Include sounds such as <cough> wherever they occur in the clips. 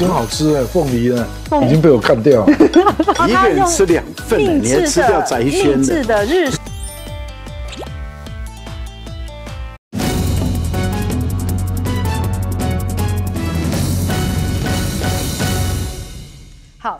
真好吃哎，凤梨啊，已经被我干掉，了，<laughs> 一个人吃两份，你还吃掉宅轩的。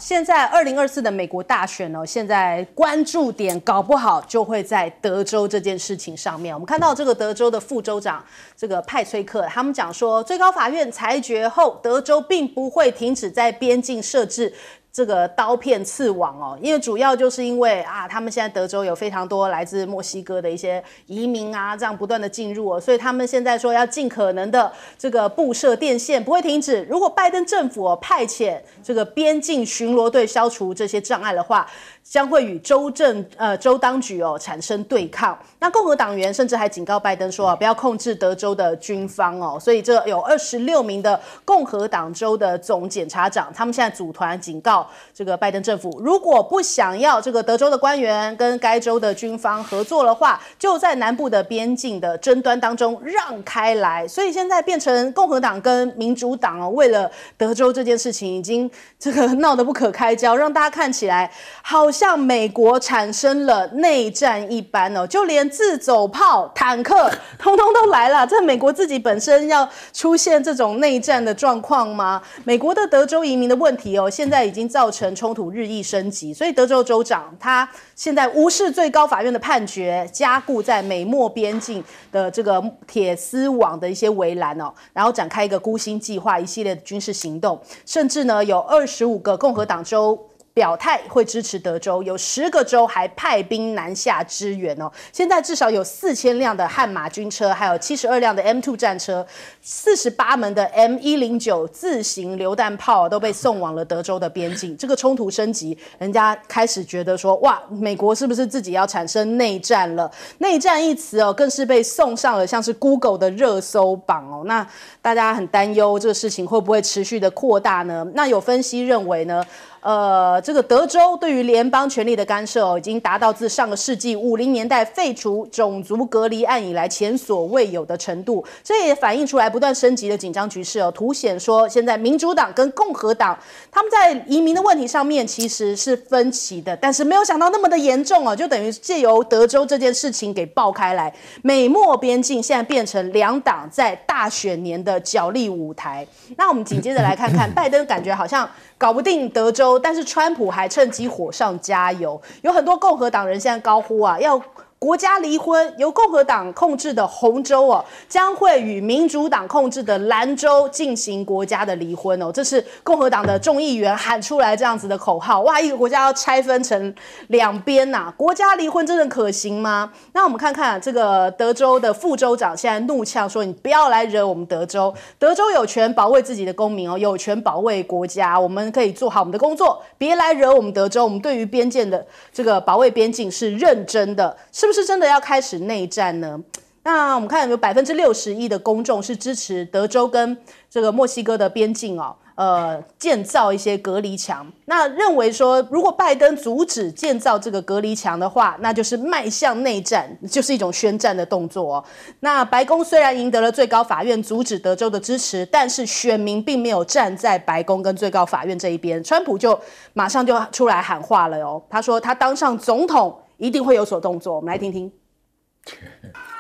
现在二零二四的美国大选呢，现在关注点搞不好就会在德州这件事情上面。我们看到这个德州的副州长这个派崔克，他们讲说，最高法院裁决后，德州并不会停止在边境设置。这个刀片刺网哦，因为主要就是因为啊，他们现在德州有非常多来自墨西哥的一些移民啊，这样不断的进入哦，所以他们现在说要尽可能的这个布设电线，不会停止。如果拜登政府派遣这个边境巡逻队消除这些障碍的话。将会与州政呃州当局哦产生对抗。那共和党员甚至还警告拜登说啊，不要控制德州的军方哦。所以这有二十六名的共和党州的总检察长，他们现在组团警告这个拜登政府，如果不想要这个德州的官员跟该州的军方合作的话，就在南部的边境的争端当中让开来。所以现在变成共和党跟民主党哦，为了德州这件事情已经这个闹得不可开交，让大家看起来好。像美国产生了内战一般哦，就连自走炮、坦克，<laughs> 通通都来了。这美国自己本身要出现这种内战的状况吗？美国的德州移民的问题哦，现在已经造成冲突日益升级。所以德州州长他现在无视最高法院的判决，加固在美墨边境的这个铁丝网的一些围栏哦，然后展开一个孤星计划，一系列的军事行动，甚至呢有二十五个共和党州。表态会支持德州，有十个州还派兵南下支援哦。现在至少有四千辆的悍马军车，还有七十二辆的 M2 战车，四十八门的 M 一零九自行榴弹炮都被送往了德州的边境。这个冲突升级，人家开始觉得说，哇，美国是不是自己要产生内战了？内战一词哦，更是被送上了像是 Google 的热搜榜哦。那大家很担忧这个事情会不会持续的扩大呢？那有分析认为呢？呃，这个德州对于联邦权力的干涉已经达到自上个世纪五零年代废除种族隔离案以来前所未有的程度，这也反映出来不断升级的紧张局势哦，凸显说现在民主党跟共和党他们在移民的问题上面其实是分歧的，但是没有想到那么的严重哦，就等于借由德州这件事情给爆开来，美墨边境现在变成两党在大选年的角力舞台。那我们紧接着来看看 <laughs> 拜登，感觉好像。搞不定德州，但是川普还趁机火上加油。有很多共和党人现在高呼啊，要。国家离婚由共和党控制的红州哦，将会与民主党控制的兰州进行国家的离婚哦。这是共和党的众议员喊出来这样子的口号。哇，一个国家要拆分成两边呐？国家离婚真的可行吗？那我们看看这个德州的副州长现在怒呛说：“你不要来惹我们德州，德州有权保卫自己的公民哦，有权保卫国家，我们可以做好我们的工作，别来惹我们德州。我们对于边界的这个保卫边境是认真的。”是。是不是真的要开始内战呢？那我们看有百分之六十一的公众是支持德州跟这个墨西哥的边境哦，呃，建造一些隔离墙。那认为说，如果拜登阻止建造这个隔离墙的话，那就是迈向内战，就是一种宣战的动作。哦。那白宫虽然赢得了最高法院阻止德州的支持，但是选民并没有站在白宫跟最高法院这一边。川普就马上就出来喊话了哦，他说他当上总统。一定会有所动作。我们来听听。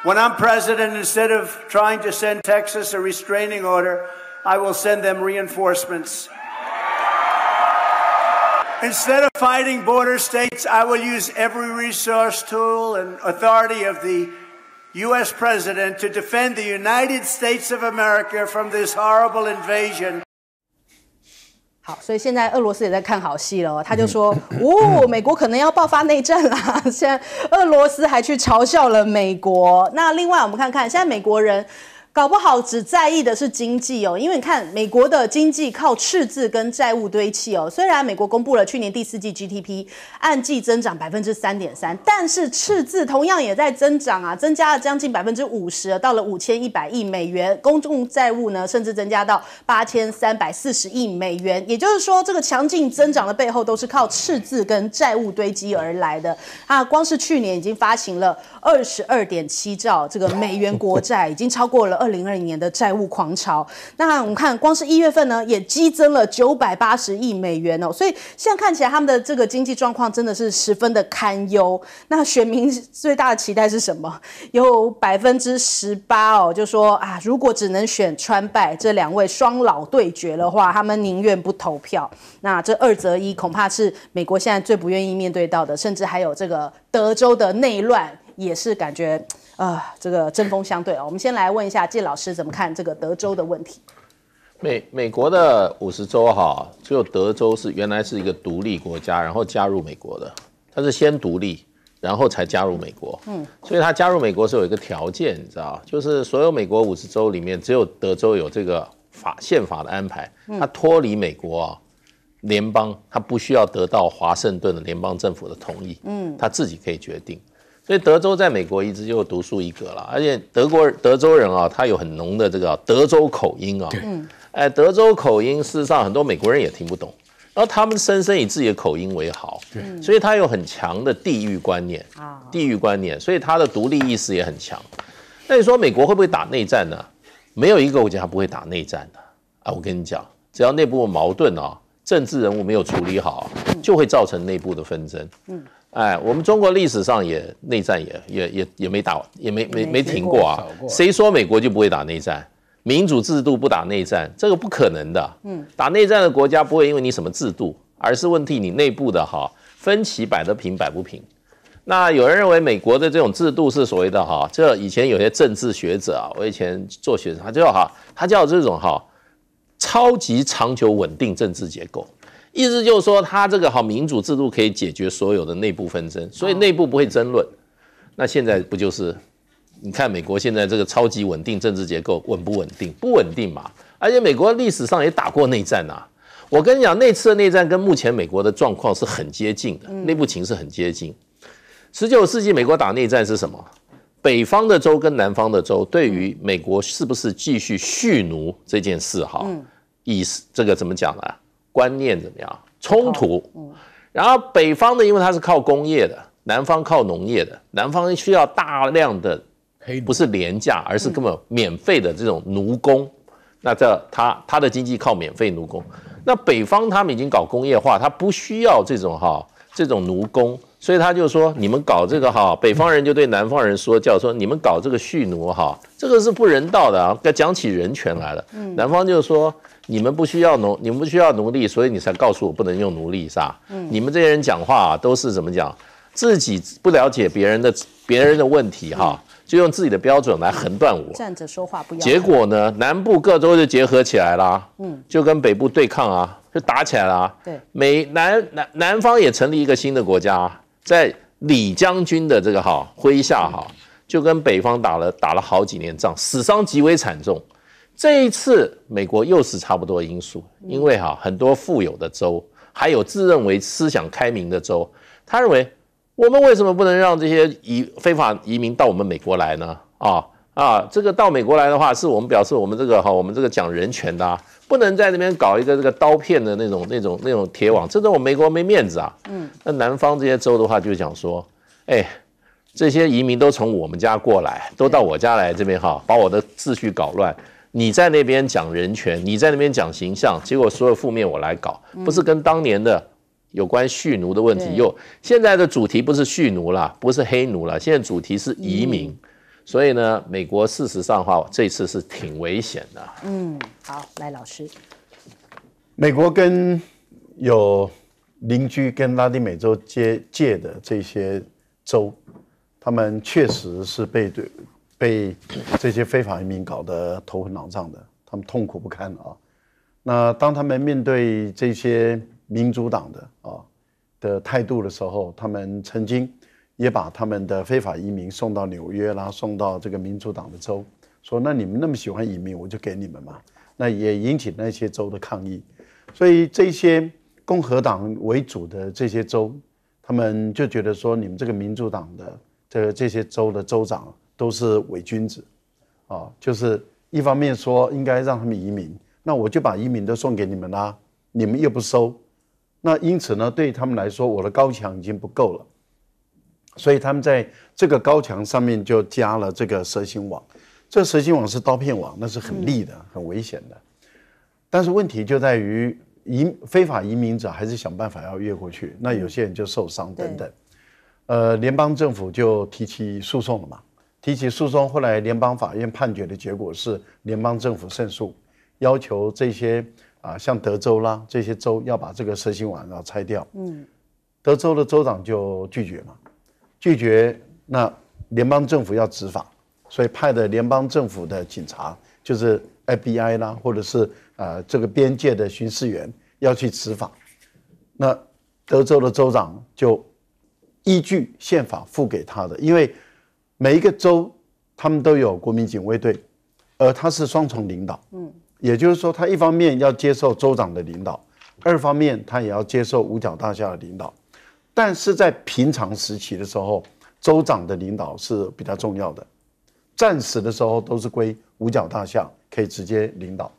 When <laughs> I'm president, instead of trying to send Texas a restraining order, I will send them reinforcements. Instead of fighting border states, I will use every resource, tool, and authority of the U.S. president to defend the United States of America from this horrible invasion 所以现在俄罗斯也在看好戏了，他就说：<laughs> “哦，美国可能要爆发内战啦！” <laughs> 现在俄罗斯还去嘲笑了美国。那另外我们看看，现在美国人。搞不好只在意的是经济哦，因为你看美国的经济靠赤字跟债务堆砌哦。虽然美国公布了去年第四季 GDP 按季增长百分之三点三，但是赤字同样也在增长啊，增加了将近百分之五十，到了五千一百亿美元。公众债务呢，甚至增加到八千三百四十亿美元。也就是说，这个强劲增长的背后都是靠赤字跟债务堆积而来的。啊，光是去年已经发行了二十二点七兆这个美元国债，已经超过了。二零二零年的债务狂潮，那我们看，光是一月份呢，也激增了九百八十亿美元哦。所以现在看起来，他们的这个经济状况真的是十分的堪忧。那选民最大的期待是什么？<laughs> 有百分之十八哦，就说啊，如果只能选川拜这两位双老对决的话，他们宁愿不投票。那这二择一，恐怕是美国现在最不愿意面对到的，甚至还有这个德州的内乱，也是感觉。啊，这个针锋相对啊！我们先来问一下季老师怎么看这个德州的问题。美美国的五十州哈，只有德州是原来是一个独立国家，然后加入美国的。它是先独立，然后才加入美国。嗯，所以它加入美国是有一个条件，你知道就是所有美国五十州里面，只有德州有这个法宪法的安排。它脱离美国联邦，它不需要得到华盛顿的联邦政府的同意。嗯，它自己可以决定。所以德州在美国一直就独树一格了，而且德国德州人啊，他有很浓的这个德州口音啊。对。哎，德州口音，事实上很多美国人也听不懂，然后他们深深以自己的口音为好。对。所以他有很强的地域观念啊，地域观念，所以他的独立意识也很强。那你说美国会不会打内战呢？没有一个，我家他不会打内战的啊。我跟你讲，只要内部矛盾啊，政治人物没有处理好，就会造成内部的纷争。嗯。哎，我们中国历史上也内战也也也也没打也没没没停过啊！谁说美国就不会打内战？民主制度不打内战，这个不可能的。嗯，打内战的国家不会因为你什么制度，而是问题你内部的哈分歧摆得平摆不平。那有人认为美国的这种制度是所谓的哈，这以前有些政治学者啊，我以前做学生，他叫哈，他叫这种哈超级长久稳定政治结构。意思就是说，他这个好民主制度可以解决所有的内部纷争，所以内部不会争论。那现在不就是？你看美国现在这个超级稳定政治结构稳不稳定？不稳定嘛！而且美国历史上也打过内战啊！我跟你讲，那次的内战跟目前美国的状况是很接近的，内部情势很接近。十九世纪美国打内战是什么？北方的州跟南方的州对于美国是不是继续蓄奴这件事，哈，以这个怎么讲啊？观念怎么样？冲突。嗯，然后北方的因为它是靠工业的，南方靠农业的，南方需要大量的不是廉价，而是根本免费的这种奴工。那这他他的经济靠免费奴工。那北方他们已经搞工业化，他不需要这种哈这种奴工，所以他就说你们搞这个哈，北方人就对南方人说教说你们搞这个蓄奴哈，这个是不人道的啊，该讲起人权来了。嗯，南方就说。你们不需要奴，你们不需要奴隶，所以你才告诉我不能用奴隶，是吧？嗯，你们这些人讲话啊，都是怎么讲？自己不了解别人的别人的问题哈，就用自己的标准来横断我。站着说话不腰疼。结果呢，南部各州就结合起来了，嗯，就跟北部对抗啊，就打起来了。对，美南南南方也成立一个新的国家，在李将军的这个哈麾下哈，就跟北方打了打了好几年仗，死伤极为惨重。这一次，美国又是差不多因素，因为哈，很多富有的州，还有自认为思想开明的州，他认为我们为什么不能让这些移非法移民到我们美国来呢？啊啊，这个到美国来的话，是我们表示我们这个哈，我们这个讲人权的，不能在那边搞一个这个刀片的那种那种那种铁网，这对我们美国没面子啊。嗯，那南方这些州的话，就讲说，哎，这些移民都从我们家过来，都到我家来这边哈，把我的秩序搞乱。你在那边讲人权，你在那边讲形象，结果所有负面我来搞，不是跟当年的有关蓄奴的问题又现在的主题不是蓄奴了，不是黑奴了，现在主题是移民，所以呢，美国事实上话这次是挺危险的。嗯，好，来老师，美国跟有邻居跟拉丁美洲接界的这些州，他们确实是被对。被这些非法移民搞得头昏脑胀的，他们痛苦不堪啊！那当他们面对这些民主党的啊的态度的时候，他们曾经也把他们的非法移民送到纽约啦，送到这个民主党的州，说那你们那么喜欢移民，我就给你们嘛。那也引起那些州的抗议，所以这些共和党为主的这些州，他们就觉得说你们这个民主党的这这些州的州长。都是伪君子，啊，就是一方面说应该让他们移民，那我就把移民都送给你们啦，你们又不收，那因此呢，对他们来说，我的高墙已经不够了，所以他们在这个高墙上面就加了这个蛇形网，这蛇形网是刀片网，那是很利的，很危险的。但是问题就在于，移非法移民者还是想办法要越过去，那有些人就受伤等等，呃，联邦政府就提起诉讼了嘛。提起诉讼，后来联邦法院判决的结果是联邦政府胜诉，要求这些啊，像德州啦这些州要把这个蛇形网要拆掉。嗯，德州的州长就拒绝嘛，拒绝那联邦政府要执法，所以派的联邦政府的警察就是 FBI 啦，或者是啊这个边界的巡视员要去执法。那德州的州长就依据宪法付给他的，因为。每一个州，他们都有国民警卫队，而他是双重领导，嗯，也就是说，他一方面要接受州长的领导，二方面他也要接受五角大厦的领导。但是在平常时期的时候，州长的领导是比较重要的，战时的时候都是归五角大厦可以直接领导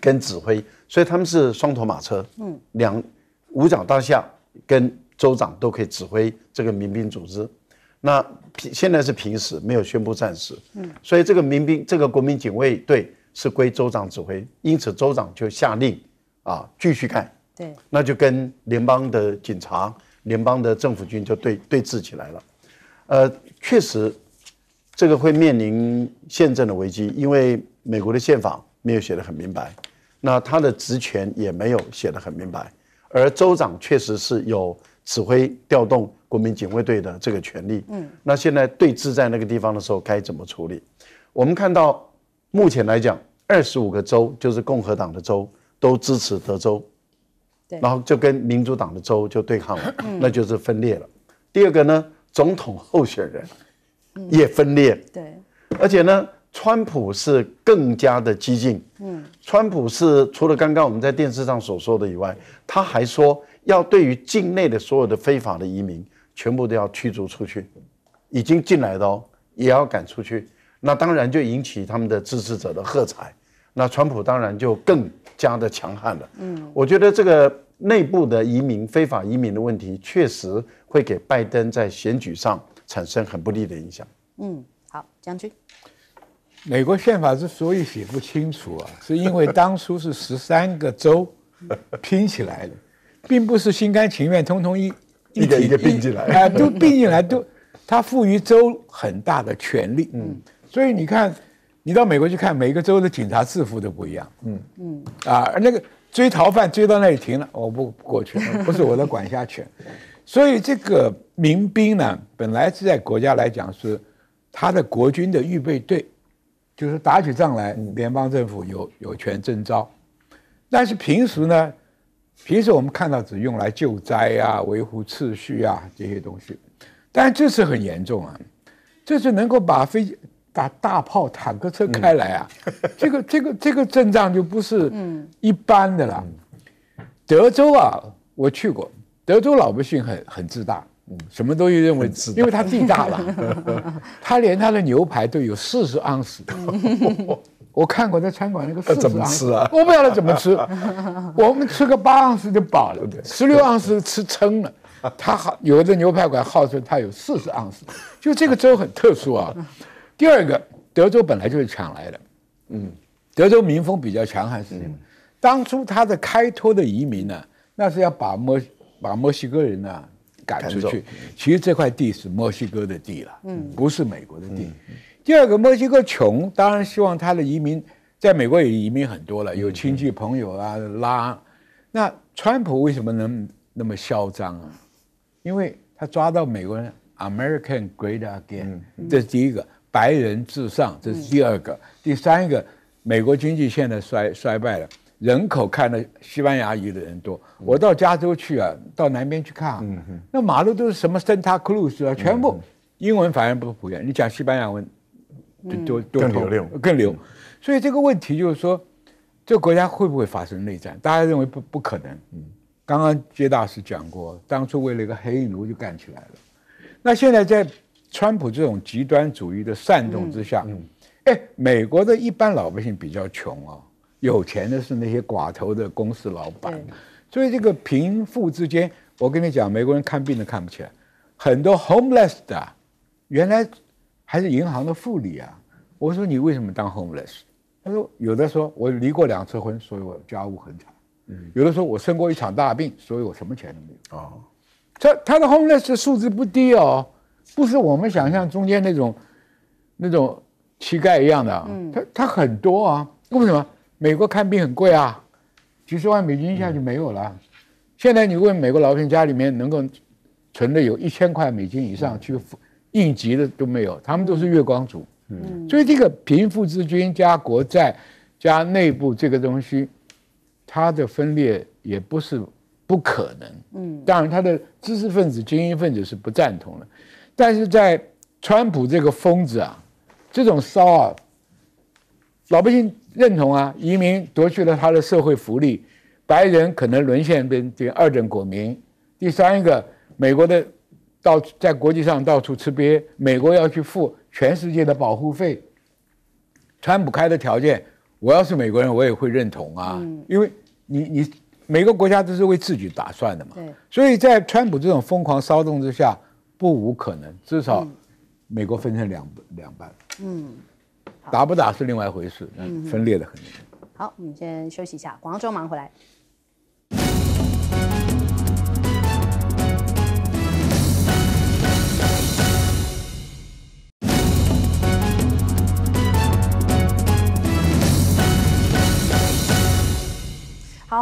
跟指挥，所以他们是双头马车，嗯，两五角大厦跟州长都可以指挥这个民兵组织。那现在是平时，没有宣布战时，嗯，所以这个民兵，这个国民警卫队是归州长指挥，因此州长就下令，啊，继续干，对，那就跟联邦的警察、联邦的政府军就对对峙起来了，呃，确实，这个会面临宪政的危机，因为美国的宪法没有写得很明白，那他的职权也没有写得很明白，而州长确实是有。指挥调动国民警卫队的这个权力，嗯，那现在对峙在那个地方的时候该怎么处理？我们看到目前来讲，二十五个州就是共和党的州都支持德州，对，然后就跟民主党的州就对抗了，那就是分裂了。第二个呢，总统候选人也分裂，对，而且呢，川普是更加的激进，嗯，川普是除了刚刚我们在电视上所说的以外，他还说。要对于境内的所有的非法的移民，全部都要驱逐出去，已经进来的哦，也要赶出去。那当然就引起他们的支持者的喝彩。那川普当然就更加的强悍了。嗯，我觉得这个内部的移民非法移民的问题，确实会给拜登在选举上产生很不利的影响。嗯，好，将军，美国宪法之所以写不清楚啊，是因为当初是十三个州拼起来的。并不是心甘情愿，通通一一点一个并进来啊，都并进来都，他赋予州很大的权力，嗯，所以你看，你到美国去看，每个州的警察制服都不一样，嗯嗯啊，那个追逃犯追到那里停了，我不过去了，<laughs> 不是我的管辖权，所以这个民兵呢，本来是在国家来讲是他的国军的预备队，就是打起仗来，联邦政府有有权征召，但是平时呢。平时我们看到只用来救灾啊、维护秩序啊这些东西，但这次很严重啊，这是能够把飞机、把大炮、坦克车开来啊，<laughs> 这个、这个、这个阵仗就不是一般的了。德州啊，我去过，德州老百姓很很自大，什么东西认为自，因为他地大了，他 <laughs> 连他的牛排都有四十盎司。<laughs> 我看过在餐馆那个四十盎司，我不晓得怎么吃。<laughs> 我们吃个八盎司就饱了，<laughs> 十六盎司吃撑了。他好有的牛排馆号称他有四十盎司，就这个州很特殊啊。第二个，德州本来就是抢来的，嗯，德州民风比较强悍是吗？当初他的开拓的移民呢，那是要把墨把墨西哥人呢赶出去。其实这块地是墨西哥的地了，嗯，不是美国的地。第二个，墨西哥穷，当然希望他的移民在美国也移民很多了，有亲戚朋友啊拉。那川普为什么能那么嚣张啊？因为他抓到美国人，American Great Again，这是第一个，白人至上，这是第二个，第三个，美国经济现在衰衰败了，人口看的西班牙语的人多。我到加州去啊，到南边去看啊，那马路都是什么 Santa Cruz 啊，全部英文反而不是普遍，你讲西班牙文。就多更流更流，所以这个问题就是说，这个国家会不会发生内战？大家认为不不可能。嗯，刚刚杰大师讲过，当初为了一个黑奴就干起来了。那现在在川普这种极端主义的煽动之下，嗯，哎，美国的一般老百姓比较穷哦，有钱的是那些寡头的公司老板。所以这个贫富之间，我跟你讲，美国人看病都看不起，来，很多 homeless 的，原来。还是银行的副理啊！我说你为什么当 homeless？他说有的说我离过两次婚，所以我家务很惨。嗯，有的说我生过一场大病，所以我什么钱都没有。哦，他他的 homeless 数字不低哦，不是我们想象中间那种那种乞丐一样的。嗯，他他很多啊，为什么？美国看病很贵啊，几十万美金一下就没有了。现在你问美国老百姓家里面能够存的有一千块美金以上去。付、应急的都没有，他们都是月光族，嗯，所以这个贫富之君加国债加内部这个东西，它的分裂也不是不可能，嗯，当然他的知识分子精英分子是不赞同的，但是在川普这个疯子啊，这种骚啊，老百姓认同啊，移民夺去了他的社会福利，白人可能沦陷变成二等国民，第三一个美国的。到在国际上到处吃瘪，美国要去付全世界的保护费。川普开的条件，我要是美国人，我也会认同啊。嗯。因为你你每个国家都是为自己打算的嘛。所以在川普这种疯狂骚动之下，不无可能。至少，美国分成两两半。嗯。打不打是另外一回事。嗯。分裂的很。好，我们先休息一下，广州忙回来。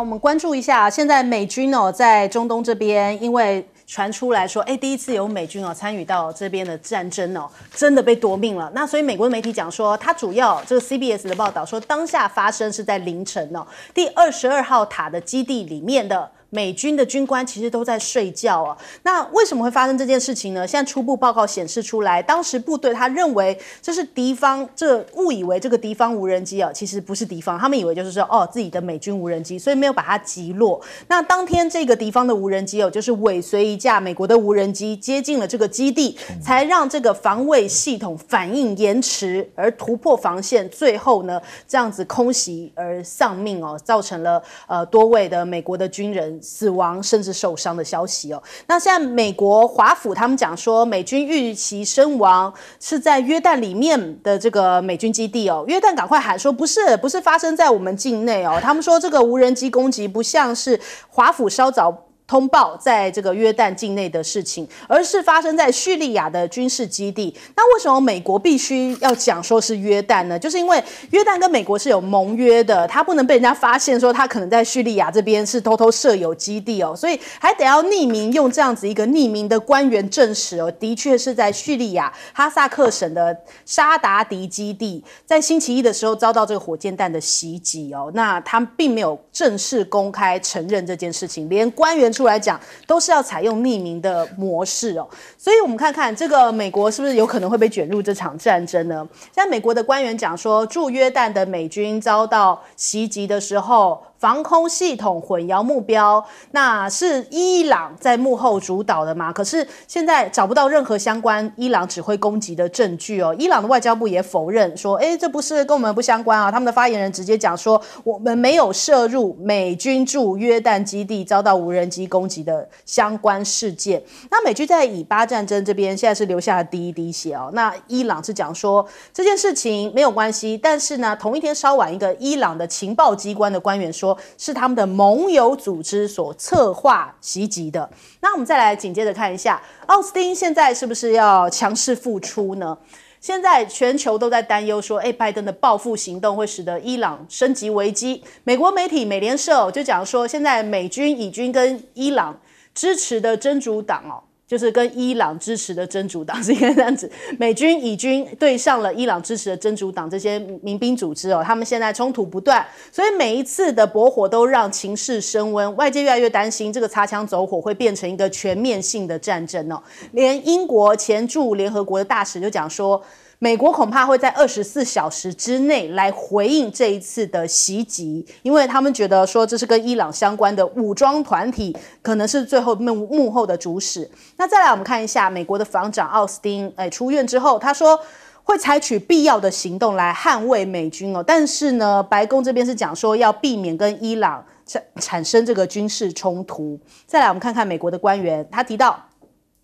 我们关注一下，现在美军哦，在中东这边，因为传出来说，哎，第一次有美军哦参与到这边的战争哦，真的被夺命了。那所以美国媒体讲说，它主要这个 CBS 的报道说，当下发生是在凌晨哦，第二十二号塔的基地里面的。美军的军官其实都在睡觉啊，那为什么会发生这件事情呢？现在初步报告显示出来，当时部队他认为这是敌方，这误以为这个敌方无人机啊，其实不是敌方，他们以为就是说哦自己的美军无人机，所以没有把它击落。那当天这个敌方的无人机哦，就是尾随一架美国的无人机接近了这个基地，才让这个防卫系统反应延迟而突破防线，最后呢这样子空袭而丧命哦，造成了呃多位的美国的军人。死亡甚至受伤的消息哦，那现在美国华府他们讲说美军遇袭身亡是在约旦里面的这个美军基地哦，约旦赶快喊说不是不是发生在我们境内哦，他们说这个无人机攻击不像是华府稍早。通报在这个约旦境内的事情，而是发生在叙利亚的军事基地。那为什么美国必须要讲说是约旦呢？就是因为约旦跟美国是有盟约的，他不能被人家发现说他可能在叙利亚这边是偷偷设有基地哦，所以还得要匿名用这样子一个匿名的官员证实哦，的确是在叙利亚哈萨克省的沙达迪基地，在星期一的时候遭到这个火箭弹的袭击哦。那他并没有正式公开承认这件事情，连官员。出来讲都是要采用匿名的模式哦，所以，我们看看这个美国是不是有可能会被卷入这场战争呢？像美国的官员讲说，驻约旦的美军遭到袭击的时候。防空系统混淆目标，那是伊朗在幕后主导的吗？可是现在找不到任何相关伊朗指挥攻击的证据哦。伊朗的外交部也否认说，诶，这不是跟我们不相关啊。他们的发言人直接讲说，我们没有涉入美军驻约旦基地遭到无人机攻击的相关事件。那美军在以巴战争这边现在是留下了第一滴血哦。那伊朗是讲说这件事情没有关系，但是呢，同一天稍晚，一个伊朗的情报机关的官员说。是他们的盟友组织所策划袭击的。那我们再来紧接着看一下，奥斯汀现在是不是要强势复出呢？现在全球都在担忧说，哎，拜登的报复行动会使得伊朗升级危机。美国媒体美联社就讲说，现在美军、以军跟伊朗支持的真主党哦。就是跟伊朗支持的真主党是该这样子，美军、以军对上了伊朗支持的真主党这些民兵组织哦，他们现在冲突不断，所以每一次的博火都让情势升温，外界越来越担心这个擦枪走火会变成一个全面性的战争哦，连英国前驻联合国的大使就讲说。美国恐怕会在二十四小时之内来回应这一次的袭击，因为他们觉得说这是跟伊朗相关的武装团体，可能是最后幕幕后的主使。那再来，我们看一下美国的防长奥斯汀，哎，出院之后，他说会采取必要的行动来捍卫美军哦。但是呢，白宫这边是讲说要避免跟伊朗产产生这个军事冲突。再来，我们看看美国的官员，他提到。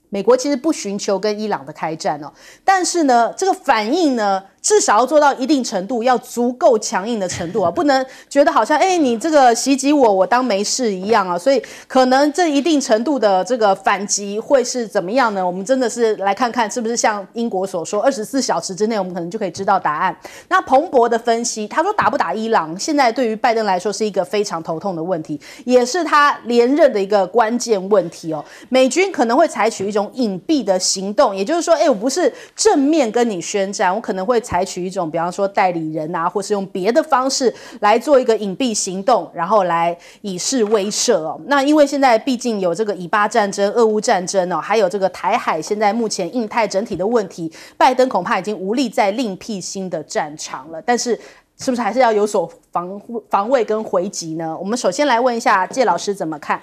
美国其实不寻求跟伊朗的开战哦，但是呢，这个反应呢。至少要做到一定程度，要足够强硬的程度啊！不能觉得好像哎，你这个袭击我，我当没事一样啊！所以可能这一定程度的这个反击会是怎么样呢？我们真的是来看看是不是像英国所说，二十四小时之内，我们可能就可以知道答案。那彭博的分析，他说打不打伊朗，现在对于拜登来说是一个非常头痛的问题，也是他连任的一个关键问题哦。美军可能会采取一种隐蔽的行动，也就是说，哎，我不是正面跟你宣战，我可能会。采。采取一种，比方说代理人啊，或是用别的方式来做一个隐蔽行动，然后来以示威慑哦。那因为现在毕竟有这个以巴战争、俄乌战争哦，还有这个台海现在目前印太整体的问题，拜登恐怕已经无力再另辟新的战场了。但是，是不是还是要有所防护、防卫跟回击呢？我们首先来问一下谢老师怎么看？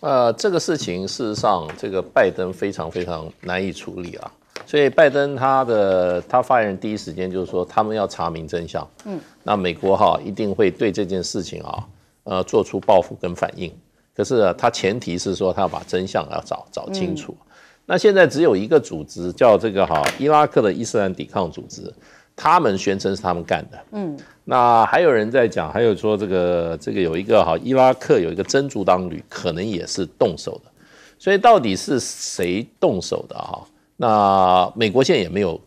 呃，这个事情事实上，这个拜登非常非常难以处理啊。所以拜登他的他发言人第一时间就是说，他们要查明真相。嗯，那美国哈一定会对这件事情啊，呃做出报复跟反应。可是他前提是说，他要把真相要找找清楚。那现在只有一个组织叫这个哈伊拉克的伊斯兰抵抗组织，他们宣称是他们干的。嗯，那还有人在讲，还有说这个这个有一个哈伊拉克有一个真主党旅，可能也是动手的。所以到底是谁动手的哈？那美国现在也没有，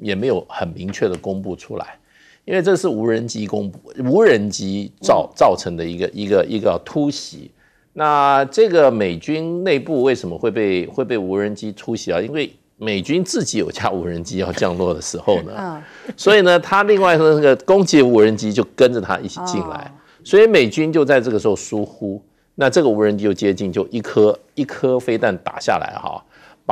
也没有很明确的公布出来，因为这是无人机公布，无人机造造成的一个一个一个突袭。那这个美军内部为什么会被会被无人机突袭啊？因为美军自己有架无人机要降落的时候呢，所以呢，他另外的那个攻击无人机就跟着他一起进来，所以美军就在这个时候疏忽，那这个无人机就接近，就一颗一颗飞弹打下来哈。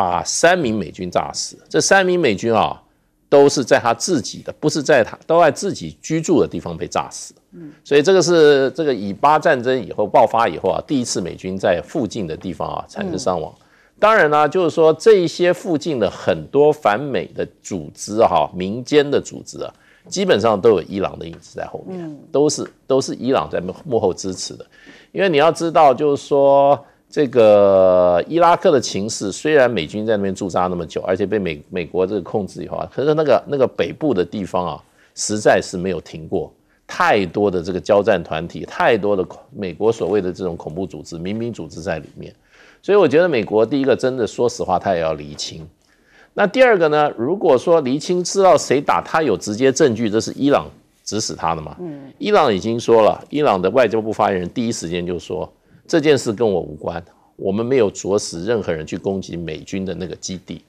把三名美军炸死，这三名美军啊，都是在他自己的，不是在他都在自己居住的地方被炸死。嗯，所以这个是这个以巴战争以后爆发以后啊，第一次美军在附近的地方啊产生伤亡。当然呢，就是说这一些附近的很多反美的组织哈，民间的组织啊，基本上都有伊朗的影子在后面，都是都是伊朗在幕后支持的，因为你要知道就是说。这个伊拉克的情势，虽然美军在那边驻扎那么久，而且被美美国这个控制以后啊，可是那个那个北部的地方啊，实在是没有停过，太多的这个交战团体，太多的恐美国所谓的这种恐怖组织、民兵组织在里面，所以我觉得美国第一个真的说实话，他也要厘清。那第二个呢？如果说厘清知道谁打他有直接证据，这是伊朗指使他的嘛？嗯，伊朗已经说了，伊朗的外交部发言人第一时间就说。这件事跟我无关，我们没有着实任何人去攻击美军的那个基地，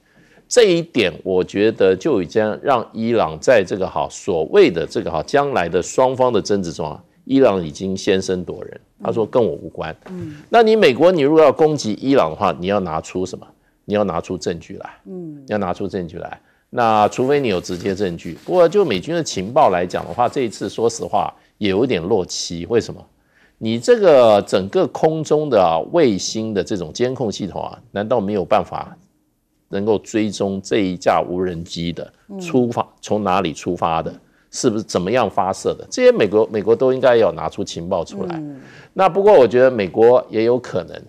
这一点我觉得就已经让伊朗在这个好所谓的这个好将来的双方的争执中啊，伊朗已经先声夺人。他说跟我无关，嗯，那你美国你如果要攻击伊朗的话，你要拿出什么？你要拿出证据来，嗯，要拿出证据来。那除非你有直接证据。不过就美军的情报来讲的话，这一次说实话也有点落期。为什么？你这个整个空中的啊卫星的这种监控系统啊，难道没有办法能够追踪这一架无人机的出发从哪里出发的，是不是怎么样发射的？这些美国美国都应该要拿出情报出来。那不过我觉得美国也有可能，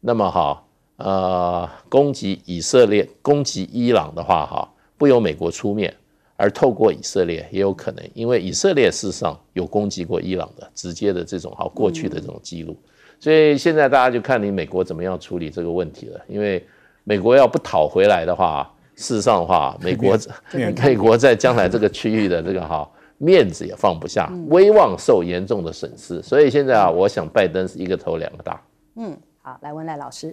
那么哈呃攻击以色列攻击伊朗的话哈，不由美国出面。而透过以色列也有可能，因为以色列事实上有攻击过伊朗的直接的这种哈过去的这种记录，所以现在大家就看你美国怎么样处理这个问题了。因为美国要不讨回来的话，事实上的话，美国美国在将来这个区域的这个哈面子也放不下，威望受严重的损失。所以现在啊，我想拜登是一个头两个大。嗯，好，来文赖老师，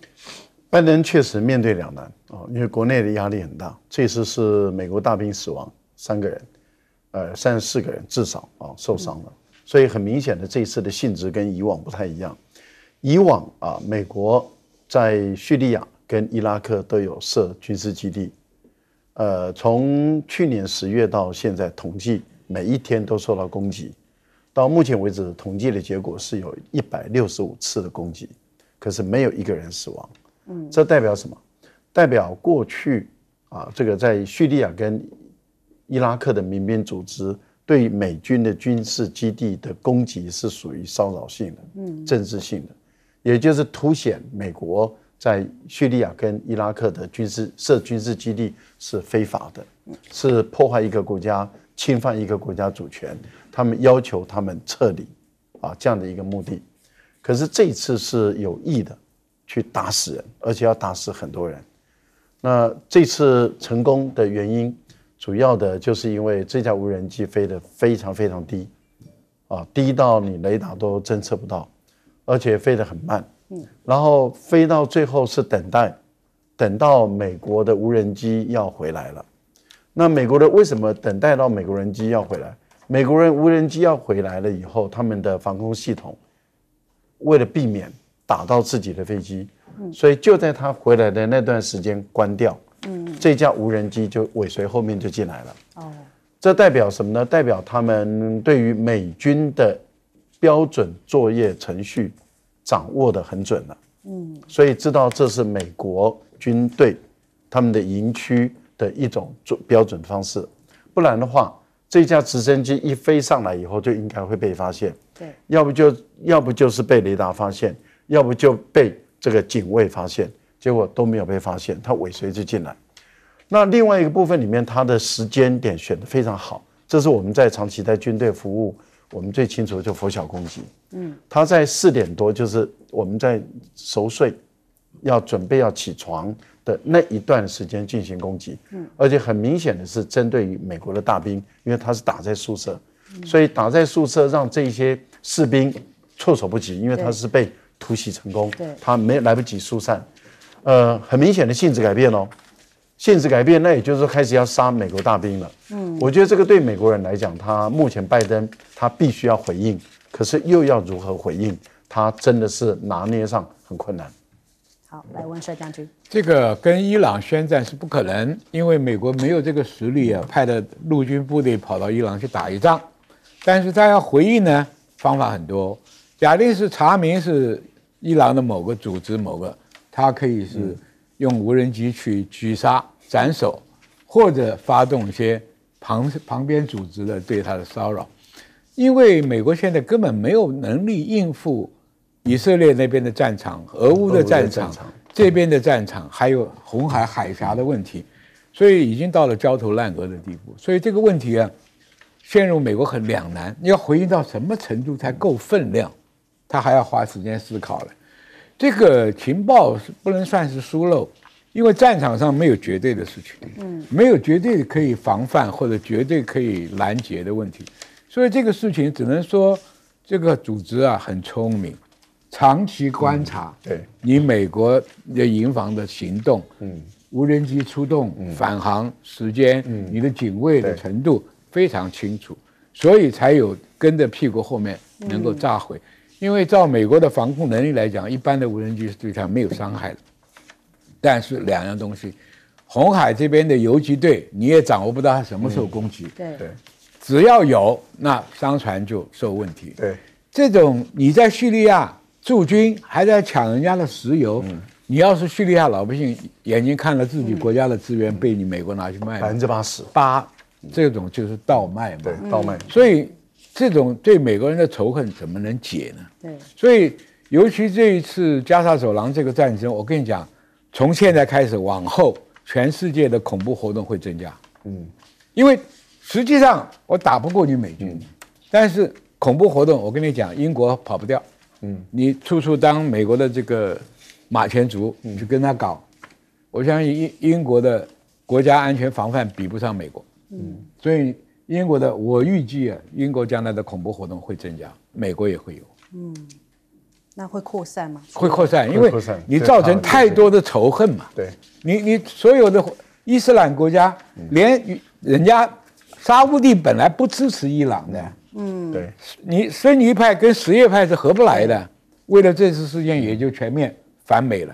拜登确实面对两难啊，因为国内的压力很大，这次是美国大兵死亡。三个人，呃，三十四个人至少啊受伤了，所以很明显的这一次的性质跟以往不太一样。以往啊，美国在叙利亚跟伊拉克都有设军事基地，呃，从去年十月到现在，统计每一天都受到攻击，到目前为止统计的结果是有一百六十五次的攻击，可是没有一个人死亡。嗯，这代表什么？代表过去啊，这个在叙利亚跟。伊拉克的民兵组织对美军的军事基地的攻击是属于骚扰性的、嗯，政治性的，也就是凸显美国在叙利亚跟伊拉克的军事设军事基地是非法的，是破坏一个国家、侵犯一个国家主权。他们要求他们撤离，啊，这样的一个目的。可是这次是有意的，去打死人，而且要打死很多人。那这次成功的原因？主要的就是因为这架无人机飞得非常非常低，啊，低到你雷达都侦测不到，而且飞得很慢。嗯，然后飞到最后是等待，等到美国的无人机要回来了。那美国的为什么等待到美国人机要回来？美国人无人机要回来了以后，他们的防空系统为了避免打到自己的飞机，所以就在他回来的那段时间关掉。这架无人机就尾随后面就进来了。哦，这代表什么呢？代表他们对于美军的标准作业程序掌握的很准了。嗯，所以知道这是美国军队他们的营区的一种标准方式。不然的话，这架直升机一飞上来以后，就应该会被发现。对，要不就要不就是被雷达发现，要不就被这个警卫发现，结果都没有被发现，他尾随就进来。那另外一个部分里面，他的时间点选的非常好，这是我们在长期在军队服务，我们最清楚的就佛晓攻击。嗯，他在四点多，就是我们在熟睡，要准备要起床的那一段时间进行攻击。嗯，而且很明显的是针对于美国的大兵，因为他是打在宿舍，所以打在宿舍让这些士兵措手不及，因为他是被突袭成功，他没来不及疏散，呃，很明显的性质改变哦。限制改变，那也就是说开始要杀美国大兵了。嗯，我觉得这个对美国人来讲，他目前拜登他必须要回应，可是又要如何回应，他真的是拿捏上很困难。好，来问帅将军，这个跟伊朗宣战是不可能，因为美国没有这个实力啊，派的陆军部队跑到伊朗去打一仗。但是他要回应呢，方法很多。假定是查明是伊朗的某个组织，某个他可以是。用无人机去狙杀、斩首，或者发动一些旁旁边组织的对他的骚扰，因为美国现在根本没有能力应付以色列那边的战场、俄乌的战场、这边的战场，还有红海海峡的问题，所以已经到了焦头烂额的地步。所以这个问题啊，陷入美国很两难，你要回应到什么程度才够分量，他还要花时间思考了。这个情报不能算是疏漏，因为战场上没有绝对的事情，嗯，没有绝对可以防范或者绝对可以拦截的问题，所以这个事情只能说这个组织啊很聪明，长期观察，对，你美国的营房的行动，嗯，无人机出动、返航时间，嗯，你的警卫的程度非常清楚，所以才有跟着屁股后面能够炸毁。因为照美国的防控能力来讲，一般的无人机是对它没有伤害的。但是两样东西，红海这边的游击队，你也掌握不到他什么时候攻击。对对，只要有那商船就受问题。对，这种你在叙利亚驻军还在抢人家的石油，你要是叙利亚老百姓眼睛看了自己国家的资源被你美国拿去卖，百分之八十八这种就是倒卖嘛，倒卖。所以。这种对美国人的仇恨怎么能解呢？对，所以尤其这一次加沙走廊这个战争，我跟你讲，从现在开始往后，全世界的恐怖活动会增加。嗯，因为实际上我打不过你美军，但是恐怖活动，我跟你讲，英国跑不掉。嗯，你处处当美国的这个马前卒，你去跟他搞，我相信英英国的国家安全防范比不上美国。嗯，所以。英国的，我预计啊，英国将来的恐怖活动会增加，美国也会有。嗯，那会扩散吗？会扩散，因为你造成太多的仇恨嘛。对，你你所有的伊斯兰国家，连人家沙地本来不支持伊朗的，嗯，对，你逊尼派跟什叶派是合不来的，为了这次事件，也就全面反美了。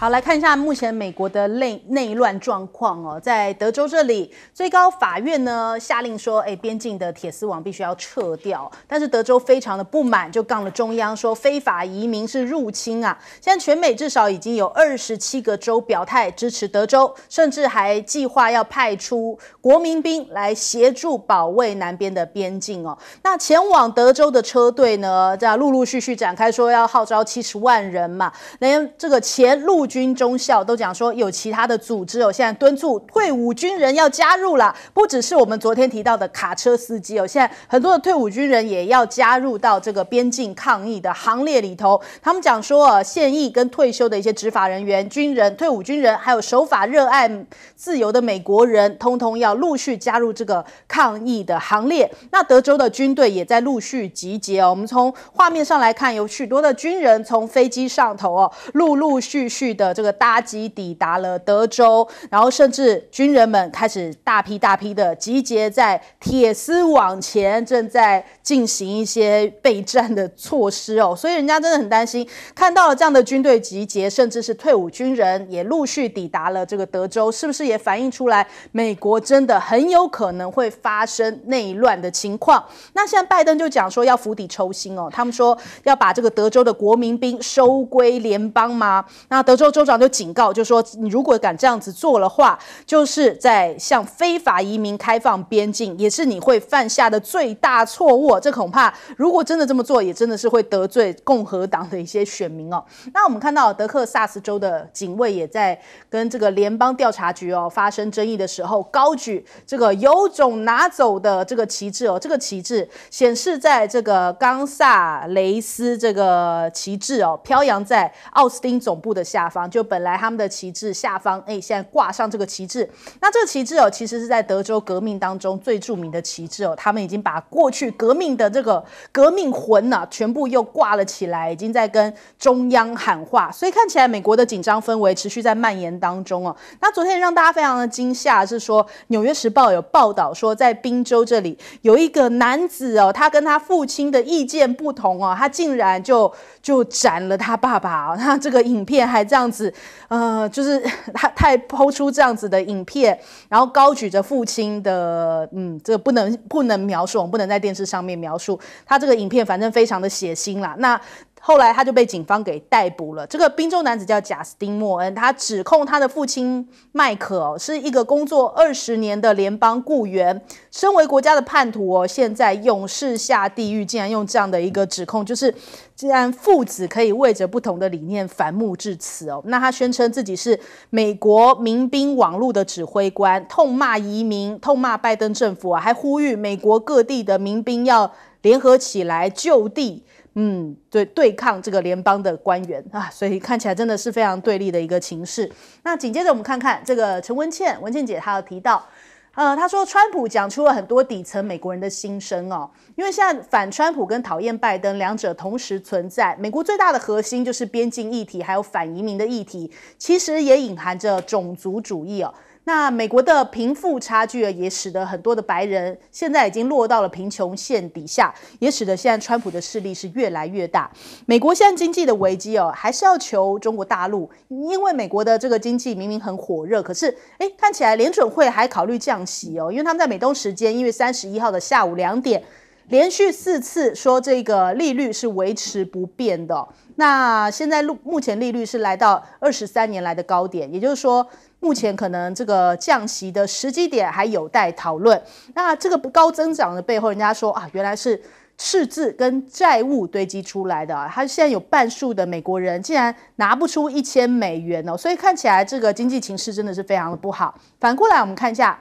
好，来看一下目前美国的内内乱状况哦，在德州这里，最高法院呢下令说，哎，边境的铁丝网必须要撤掉。但是德州非常的不满，就杠了中央，说非法移民是入侵啊。现在全美至少已经有二十七个州表态支持德州，甚至还计划要派出国民兵来协助保卫南边的边境哦。那前往德州的车队呢，在陆陆续续展开，说要号召七十万人嘛，那这个前路。军中校都讲说，有其他的组织哦，现在敦促退伍军人要加入了，不只是我们昨天提到的卡车司机哦，现在很多的退伍军人也要加入到这个边境抗议的行列里头。他们讲说，现役跟退休的一些执法人员、军人、退伍军人，还有守法、热爱自由的美国人，通通要陆续加入这个抗议的行列。那德州的军队也在陆续集结哦。我们从画面上来看，有许多的军人从飞机上头哦，陆陆续续。的这个搭机抵达了德州，然后甚至军人们开始大批大批的集结在铁丝网前，正在进行一些备战的措施哦。所以人家真的很担心，看到了这样的军队集结，甚至是退伍军人也陆续抵达了这个德州，是不是也反映出来美国真的很有可能会发生内乱的情况？那现在拜登就讲说要釜底抽薪哦，他们说要把这个德州的国民兵收归联邦吗？那德州。州长就警告，就说你如果敢这样子做的话，就是在向非法移民开放边境，也是你会犯下的最大错误。这恐怕如果真的这么做，也真的是会得罪共和党的一些选民哦。<laughs> 那我们看到德克萨斯州的警卫也在跟这个联邦调查局哦发生争议的时候，高举这个“有种拿走”的这个旗帜哦。这个旗帜显示在这个冈萨雷斯这个旗帜哦飘扬在奥斯汀总部的下方。就本来他们的旗帜下方，哎，现在挂上这个旗帜。那这个旗帜哦，其实是在德州革命当中最著名的旗帜哦。他们已经把过去革命的这个革命魂呐，全部又挂了起来，已经在跟中央喊话。所以看起来美国的紧张氛围持续在蔓延当中哦。那昨天让大家非常的惊吓是说，《纽约时报》有报道说，在宾州这里有一个男子哦，他跟他父亲的意见不同哦，他竟然就就斩了他爸爸哦。他这个影片还这样。子，呃，就是 <laughs> 他，他还抛出这样子的影片，然后高举着父亲的，嗯，这个不能不能描述，我们不能在电视上面描述他这个影片，反正非常的血腥啦。那。后来他就被警方给逮捕了。这个宾州男子叫贾斯汀·莫恩，他指控他的父亲迈克是一个工作二十年的联邦雇员，身为国家的叛徒哦，现在永世下地狱！竟然用这样的一个指控，就是既然父子可以为着不同的理念反目至此哦。那他宣称自己是美国民兵网络的指挥官，痛骂移民，痛骂拜登政府啊，还呼吁美国各地的民兵要联合起来就地。嗯，对，对抗这个联邦的官员啊，所以看起来真的是非常对立的一个情势。那紧接着我们看看这个陈文茜，文茜姐她有提到，呃，她说川普讲出了很多底层美国人的心声哦，因为现在反川普跟讨厌拜登两者同时存在，美国最大的核心就是边境议题，还有反移民的议题，其实也隐含着种族主义哦。那美国的贫富差距也使得很多的白人现在已经落到了贫穷线底下，也使得现在川普的势力是越来越大。美国现在经济的危机哦，还是要求中国大陆，因为美国的这个经济明明很火热，可是哎，看起来联准会还考虑降息哦，因为他们在美东时间一月三十一号的下午两点，连续四次说这个利率是维持不变的。那现在目前利率是来到二十三年来的高点，也就是说。目前可能这个降息的时机点还有待讨论。那这个高增长的背后，人家说啊，原来是赤字跟债务堆积出来的啊。他现在有半数的美国人竟然拿不出一千美元哦，所以看起来这个经济情势真的是非常的不好。反过来我们看一下。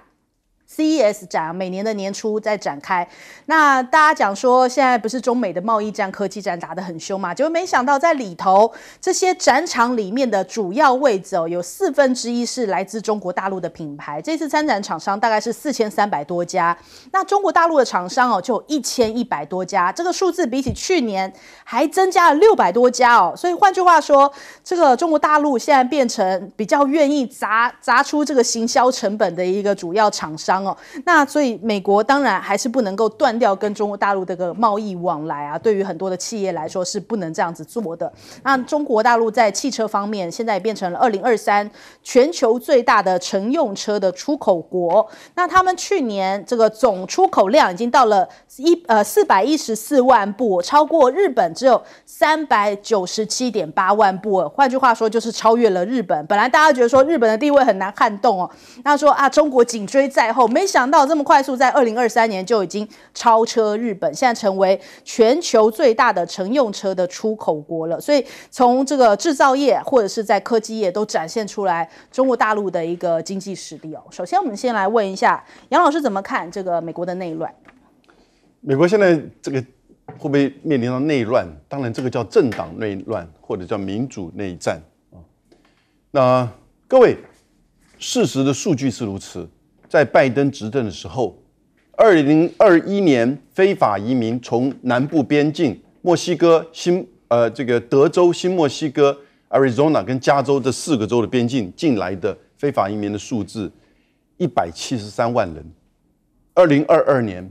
CES 展每年的年初在展开，那大家讲说现在不是中美的贸易战、科技战打得很凶嘛？结果没想到在里头这些展场里面的主要位置哦，有四分之一是来自中国大陆的品牌。这次参展厂商大概是四千三百多家，那中国大陆的厂商哦，就一千一百多家。这个数字比起去年还增加了六百多家哦。所以换句话说，这个中国大陆现在变成比较愿意砸砸出这个行销成本的一个主要厂商。哦。那所以美国当然还是不能够断掉跟中国大陆这个贸易往来啊，对于很多的企业来说是不能这样子做的。那中国大陆在汽车方面，现在也变成了二零二三全球最大的乘用车的出口国。那他们去年这个总出口量已经到了一呃四百一十四万部，超过日本只有三百九十七点八万部。换句话说，就是超越了日本。本来大家觉得说日本的地位很难撼动哦，那说啊中国紧追在后。没想到这么快速，在二零二三年就已经超车日本，现在成为全球最大的乘用车的出口国了。所以从这个制造业或者是在科技业都展现出来中国大陆的一个经济实力哦。首先，我们先来问一下杨老师怎么看这个美国的内乱？美国现在这个会不会面临到内乱？当然，这个叫政党内乱或者叫民主内战啊。那各位，事实的数据是如此。在拜登执政的时候，二零二一年非法移民从南部边境、墨西哥、新呃这个德州、新墨西哥、Arizona 跟加州这四个州的边境进来的非法移民的数字一百七十三万人，二零二二年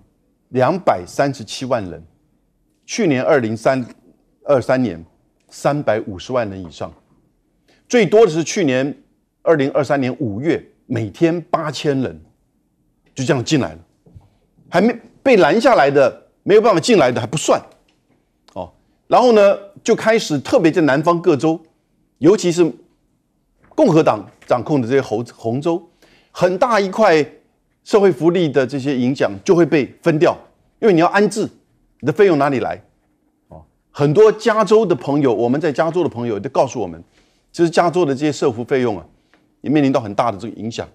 两百三十七万人，去年二零三二三年三百五十万人以上，最多的是去年二零二三年五月每天八千人。就这样进来了，还没被拦下来的，没有办法进来的还不算，哦，然后呢，就开始特别在南方各州，尤其是共和党掌控的这些红红州，很大一块社会福利的这些影响就会被分掉，因为你要安置，你的费用哪里来？哦，很多加州的朋友，我们在加州的朋友都告诉我们，其实加州的这些社福费用啊，也面临到很大的这个影响，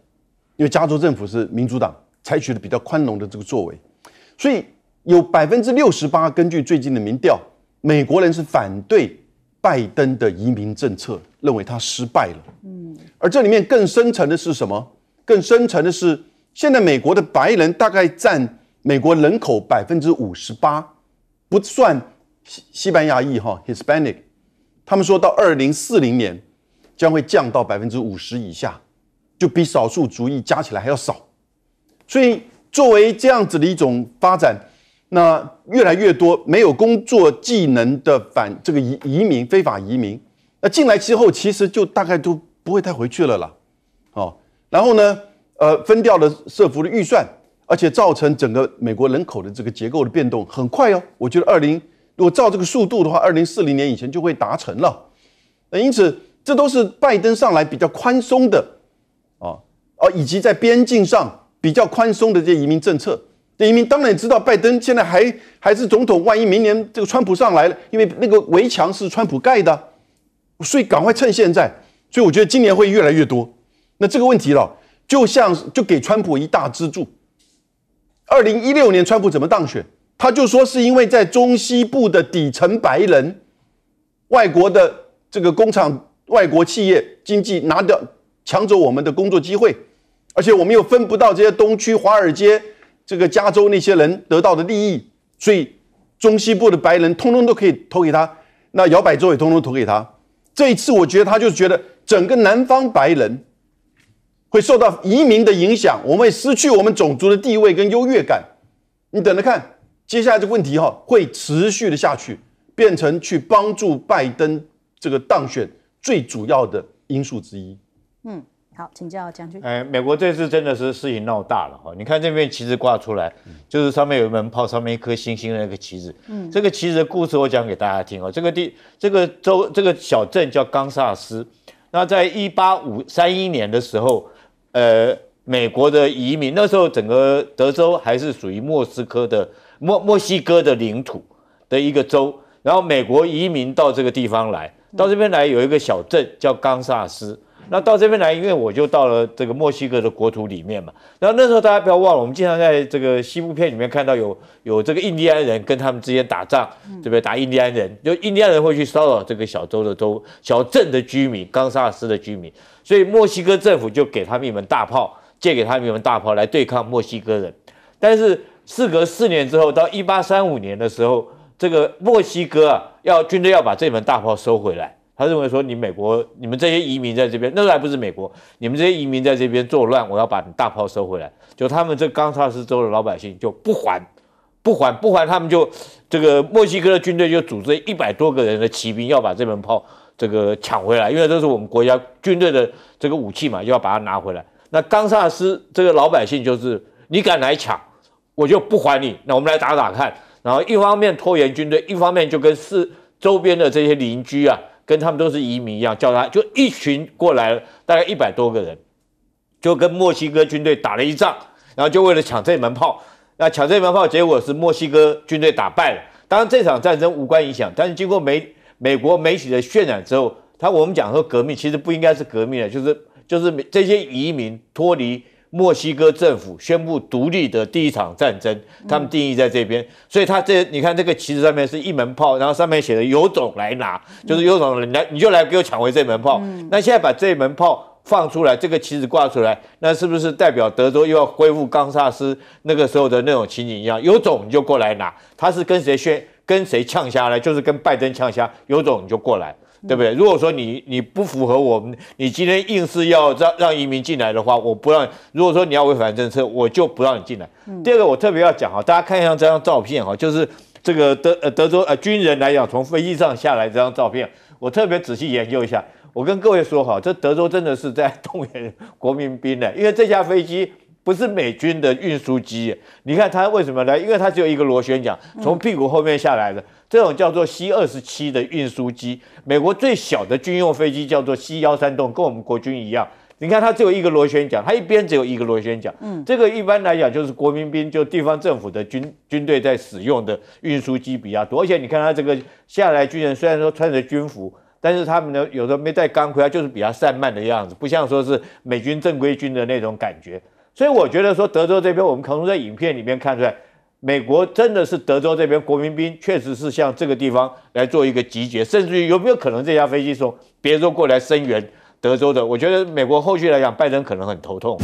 因为加州政府是民主党。采取了比较宽容的这个作为，所以有百分之六十八，根据最近的民调，美国人是反对拜登的移民政策，认为他失败了。嗯，而这里面更深层的是什么？更深层的是，现在美国的白人大概占美国人口百分之五十八，不算西西班牙裔哈 Hispanic，他们说到二零四零年将会降到百分之五十以下，就比少数族裔加起来还要少。所以，作为这样子的一种发展，那越来越多没有工作技能的反这个移移民非法移民，那进来之后，其实就大概都不会太回去了啦。哦，然后呢，呃，分掉了社福的预算，而且造成整个美国人口的这个结构的变动很快哦。我觉得二零如果照这个速度的话，二零四零年以前就会达成了。那因此，这都是拜登上来比较宽松的，啊啊，以及在边境上。比较宽松的这移民政策，这移民当然知道，拜登现在还还是总统，万一明年这个川普上来了，因为那个围墙是川普盖的，所以赶快趁现在，所以我觉得今年会越来越多。那这个问题了，就像就给川普一大支柱。二零一六年川普怎么当选？他就说是因为在中西部的底层白人、外国的这个工厂、外国企业经济拿掉抢走我们的工作机会。而且我们又分不到这些东区、华尔街、这个加州那些人得到的利益，所以中西部的白人通通都可以投给他，那摇摆州也通通投给他。这一次，我觉得他就觉得整个南方白人会受到移民的影响，我们会失去我们种族的地位跟优越感。你等着看，接下来这个问题哈会持续的下去，变成去帮助拜登这个当选最主要的因素之一。嗯。好，请教将军。哎，美国这次真的是事情闹大了哈！你看这面旗帜挂出来，就是上面有一门炮，上面一颗星星的那个旗帜。嗯，这个旗帜的故事我讲给大家听哦。这个地，这个州，这个小镇叫冈萨斯。那在一八五三一年的时候，呃，美国的移民那时候整个德州还是属于莫斯科的墨墨西哥的领土的一个州，然后美国移民到这个地方来，到这边来有一个小镇叫冈萨斯。那到这边来，因为我就到了这个墨西哥的国土里面嘛。然后那时候大家不要忘了，我们经常在这个西部片里面看到有有这个印第安人跟他们之间打仗，这边打印第安人，就印第安人会去骚扰这个小州的州、小镇的居民、冈萨斯的居民。所以墨西哥政府就给他们一门大炮，借给他们一门大炮来对抗墨西哥人。但是事隔四年之后，到一八三五年的时候，这个墨西哥啊，要军队要把这门大炮收回来。他认为说你美国，你们这些移民在这边，那候还不是美国？你们这些移民在这边作乱，我要把你大炮收回来。就他们这冈萨斯州的老百姓就不还，不还不还，他们就这个墨西哥的军队就组织一百多个人的骑兵要把这门炮这个抢回来，因为这是我们国家军队的这个武器嘛，就要把它拿回来。那冈萨斯这个老百姓就是你敢来抢，我就不还你。那我们来打打看。然后一方面拖延军队，一方面就跟四周边的这些邻居啊。跟他们都是移民一样，叫他就一群过来，大概一百多个人，就跟墨西哥军队打了一仗，然后就为了抢这门炮，那抢这门炮结果是墨西哥军队打败了。当然这场战争无关影响，但是经过美美国媒体的渲染之后，他我们讲说革命其实不应该是革命的，就是就是这些移民脱离。墨西哥政府宣布独立的第一场战争，他们定义在这边，所以他这你看这个旗子上面是一门炮，然后上面写的有种来拿，就是有种人来你就来给我抢回这门炮。那现在把这门炮放出来，这个旗子挂出来，那是不是代表德州又要恢复冈萨斯那个时候的那种情景一样？有种你就过来拿，他是跟谁宣跟谁呛下来，就是跟拜登呛下有种你就过来。对不对？如果说你你不符合我们，你今天硬是要让让移民进来的话，我不让。如果说你要违反政策，我就不让你进来。第二个，我特别要讲哈，大家看一下这张照片哈，就是这个德德州呃军人来讲，从飞机上下来这张照片，我特别仔细研究一下。我跟各位说哈，这德州真的是在动员国民兵的，因为这架飞机。不是美军的运输机，你看它为什么呢？因为它只有一个螺旋桨，从屁股后面下来的这种叫做 C 二十七的运输机。美国最小的军用飞机叫做 C 幺三栋，跟我们国军一样。你看它只有一个螺旋桨，它一边只有一个螺旋桨。嗯，这个一般来讲就是国民兵，就地方政府的军军队在使用的运输机比较多。而且你看它这个下来军人，虽然说穿着军服，但是他们呢，有的没带钢盔，就是比较散漫的样子，不像说是美军正规军的那种感觉。所以我觉得说，德州这边我们可能在影片里面看出来，美国真的是德州这边国民兵确实是向这个地方来做一个集结，甚至于有没有可能这架飞机从别说过来声援德州的，我觉得美国后续来讲，拜登可能很头痛。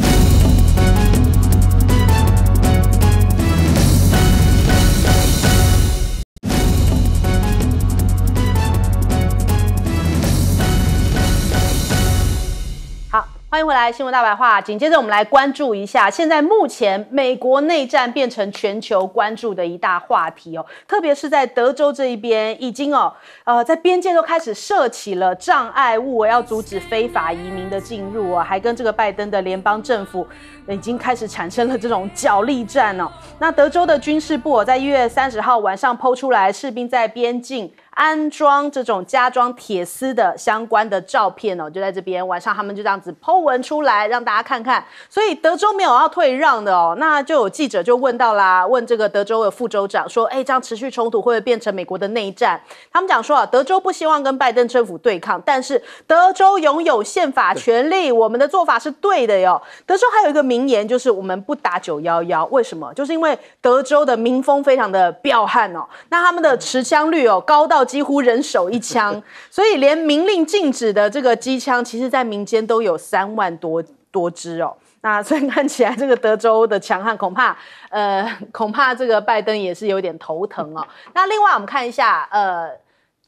来新闻大白话，紧接着我们来关注一下，现在目前美国内战变成全球关注的一大话题哦，特别是在德州这一边，已经哦呃在边界都开始设起了障碍物，我要阻止非法移民的进入哦，还跟这个拜登的联邦政府已经开始产生了这种角力战哦。那德州的军事部我在一月三十号晚上剖出来，士兵在边境。安装这种加装铁丝的相关的照片哦，就在这边。晚上他们就这样子剖文出来，让大家看看。所以德州没有要退让的哦。那就有记者就问到啦，问这个德州的副州长说：“哎，这样持续冲突会不会变成美国的内战？”他们讲说啊，德州不希望跟拜登政府对抗，但是德州拥有宪法权利，我们的做法是对的哟。德州还有一个名言就是“我们不打九幺幺”，为什么？就是因为德州的民风非常的彪悍哦。那他们的持枪率哦高到。几乎人手一枪，<laughs> 所以连明令禁止的这个机枪，其实在民间都有三万多多支哦。那所以看起来这个德州的强悍，恐怕呃恐怕这个拜登也是有点头疼哦。那另外我们看一下呃。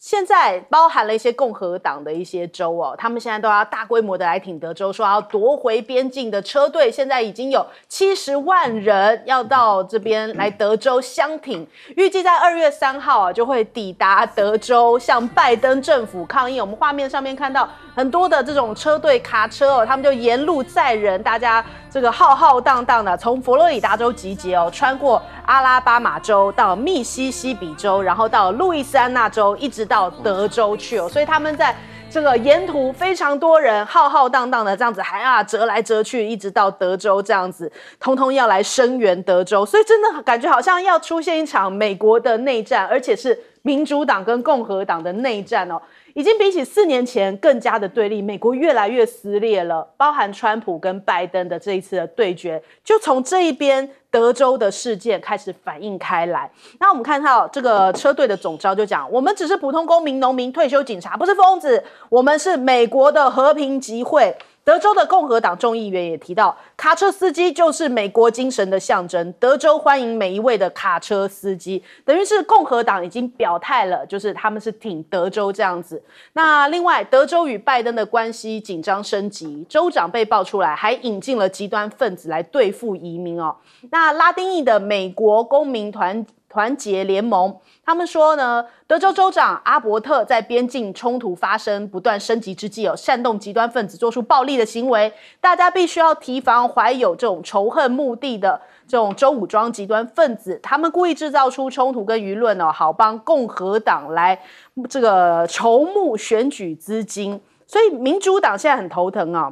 现在包含了一些共和党的一些州哦，他们现在都要大规模的来挺德州，说要夺回边境的车队。现在已经有七十万人要到这边来德州相挺，预计在二月三号啊就会抵达德州，向拜登政府抗议。我们画面上面看到很多的这种车队卡车哦，他们就沿路载人，大家。这个浩浩荡荡的从佛罗里达州集结哦，穿过阿拉巴马州到密西西比州，然后到路易斯安那州，一直到德州去哦，所以他们在这个沿途非常多人，浩浩荡荡的这样子，还啊折来折去，一直到德州这样子，通通要来声援德州，所以真的感觉好像要出现一场美国的内战，而且是民主党跟共和党的内战哦。已经比起四年前更加的对立，美国越来越撕裂了。包含川普跟拜登的这一次的对决，就从这一边德州的事件开始反映开来。那我们看到这个车队的总招就讲：我们只是普通公民、农民、退休警察，不是疯子。我们是美国的和平集会。德州的共和党众议员也提到，卡车司机就是美国精神的象征。德州欢迎每一位的卡车司机，等于是共和党已经表态了，就是他们是挺德州这样子。那另外，德州与拜登的关系紧张升级，州长被爆出来还引进了极端分子来对付移民哦。那拉丁裔的美国公民团。团结联盟，他们说呢，德州州长阿伯特在边境冲突发生不断升级之际，有煽动极端分子做出暴力的行为，大家必须要提防怀有这种仇恨目的的这种州武装极端分子，他们故意制造出冲突跟舆论哦，好帮共和党来这个筹募选举资金，所以民主党现在很头疼啊，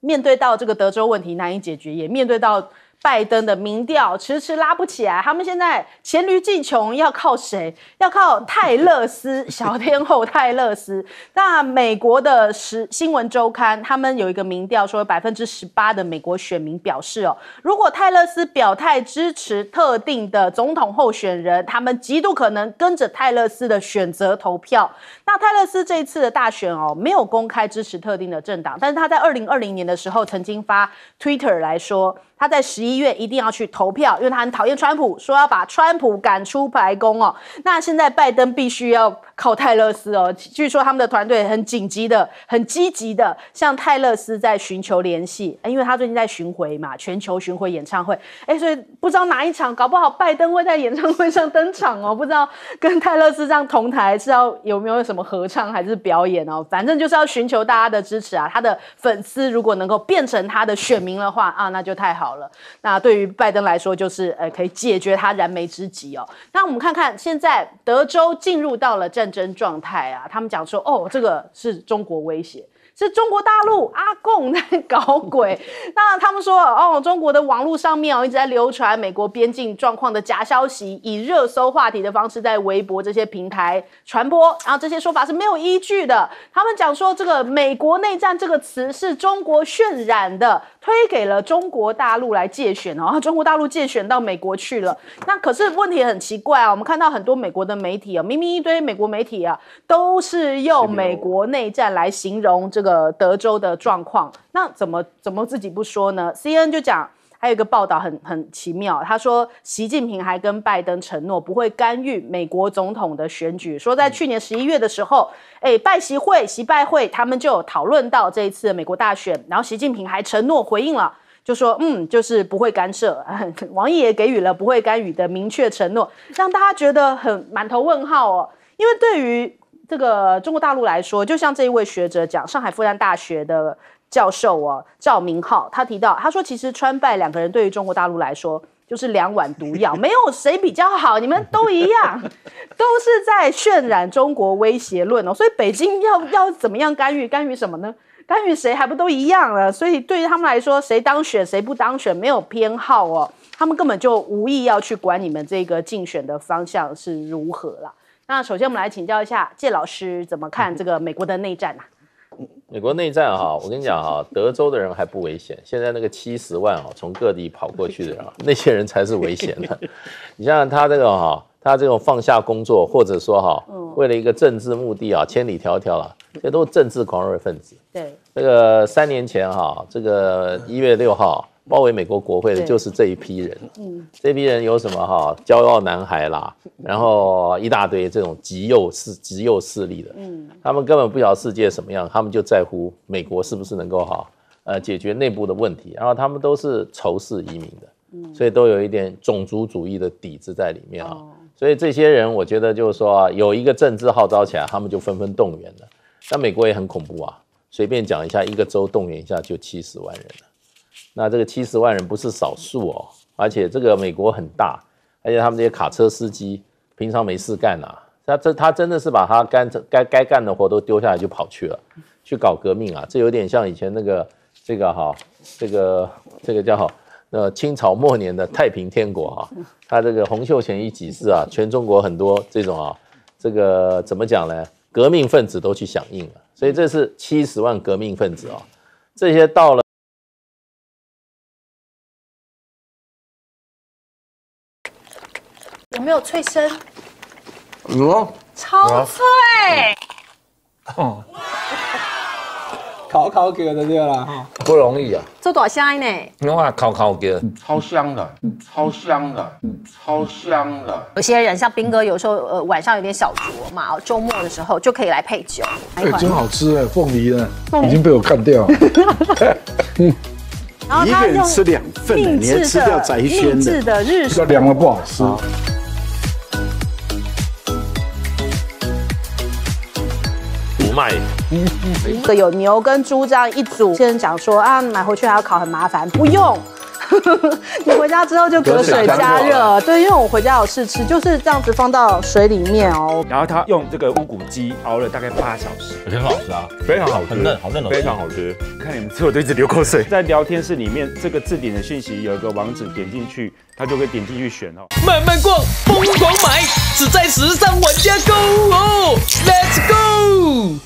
面对到这个德州问题难以解决，也面对到。拜登的民调迟迟拉不起来，他们现在黔驴技穷，要靠谁？要靠泰勒斯小天后泰勒斯。<laughs> 那美国的时新闻周刊他们有一个民调说，百分之十八的美国选民表示哦，如果泰勒斯表态支持特定的总统候选人，他们极度可能跟着泰勒斯的选择投票。那泰勒斯这一次的大选哦，没有公开支持特定的政党，但是他在二零二零年的时候曾经发 Twitter 来说。他在十一月一定要去投票，因为他很讨厌川普，说要把川普赶出白宫哦。那现在拜登必须要靠泰勒斯哦。据说他们的团队很紧急的、很积极的向泰勒斯在寻求联系，因为他最近在巡回嘛，全球巡回演唱会。哎，所以不知道哪一场，搞不好拜登会在演唱会上登场哦。<laughs> 不知道跟泰勒斯这样同台是要有没有什么合唱还是表演哦。反正就是要寻求大家的支持啊。他的粉丝如果能够变成他的选民的话啊，那就太好。好了，那对于拜登来说，就是呃，可以解决他燃眉之急哦。那我们看看，现在德州进入到了战争状态啊，他们讲说，哦，这个是中国威胁。是中国大陆阿贡在搞鬼，<laughs> 那他们说哦，中国的网络上面哦一直在流传美国边境状况的假消息，以热搜话题的方式在微博这些平台传播，然后这些说法是没有依据的。他们讲说这个美国内战这个词是中国渲染的，推给了中国大陆来借选哦，中国大陆借选到美国去了。那可是问题很奇怪啊，我们看到很多美国的媒体啊，明明一堆美国媒体啊，都是用美国内战来形容这个。呃，德州的状况，那怎么怎么自己不说呢？C N 就讲，还有一个报道很很奇妙，他说习近平还跟拜登承诺不会干预美国总统的选举，说在去年十一月的时候，哎，拜习会习拜会，他们就讨论到这一次美国大选，然后习近平还承诺回应了，就说嗯，就是不会干涉，王毅也给予了不会干预的明确承诺，让大家觉得很满头问号哦，因为对于。这个中国大陆来说，就像这一位学者讲，上海复旦大学的教授哦，赵明浩，他提到，他说，其实川败两个人对于中国大陆来说就是两碗毒药，没有谁比较好，你们都一样，都是在渲染中国威胁论哦。所以北京要要怎么样干预？干预什么呢？干预谁还不都一样了？所以对于他们来说，谁当选谁不当选没有偏好哦，他们根本就无意要去管你们这个竞选的方向是如何了。那首先，我们来请教一下谢老师怎么看这个美国的内战呐？美国内战哈，我跟你讲哈，德州的人还不危险，现在那个七十万啊，从各地跑过去的人，啊，<laughs> 那些人才是危险的。你像他这个哈，他这种放下工作，或者说哈，为了一个政治目的啊，千里迢迢啊，这都是政治狂热分子。对，这个三年前哈，这个一月六号。包围美国国会的就是这一批人，嗯，这批人有什么哈？骄傲男孩啦，然后一大堆这种极右势极右势力的，嗯，他们根本不晓得世界什么样，他们就在乎美国是不是能够哈，呃，解决内部的问题，然后他们都是仇视移民的，所以都有一点种族主义的底子在里面啊。所以这些人，我觉得就是说啊，有一个政治号召起来，他们就纷纷动员了。那美国也很恐怖啊，随便讲一下，一个州动员一下就七十万人了。那这个七十万人不是少数哦，而且这个美国很大，而且他们这些卡车司机平常没事干呐，他这他真的是把他干该该干的活都丢下来就跑去了，去搞革命啊！这有点像以前那个这个哈，这个这个叫呃清朝末年的太平天国哈，他这个洪秀全一起事啊，全中国很多这种啊，这个怎么讲呢？革命分子都去响应了，所以这是七十万革命分子啊，这些到了。有脆声，哦，超脆，哇，烤烤鸡的这个不容易啊，做多少香呢？我啊烤烤鸡，超香的，超香的，超香的。有些人像兵哥，有时候呃晚上有点小酌嘛，周末的时候就可以来配酒。哎，真好吃哎，凤梨呢，已经被我干掉。了。<laughs> 一个人吃两份你还吃掉宅轩的，日要凉了不好吃。的有牛跟猪这样一组，先生讲说啊，买回去还要烤，很麻烦，不用。<laughs> 你回家之后就隔水加热，对，因为我回家有试吃，就是这样子放到水里面哦。然后他用这个乌骨鸡熬了大概八小时，很好吃啊，非常好吃，很嫩，好嫩非常好吃。看你们吃，我都一直流口水。在聊天室里面，这个置顶的讯息有一个网址，点进去他就会点进去选哦。慢慢逛，疯狂买，只在时尚玩家购物哦，Let's go。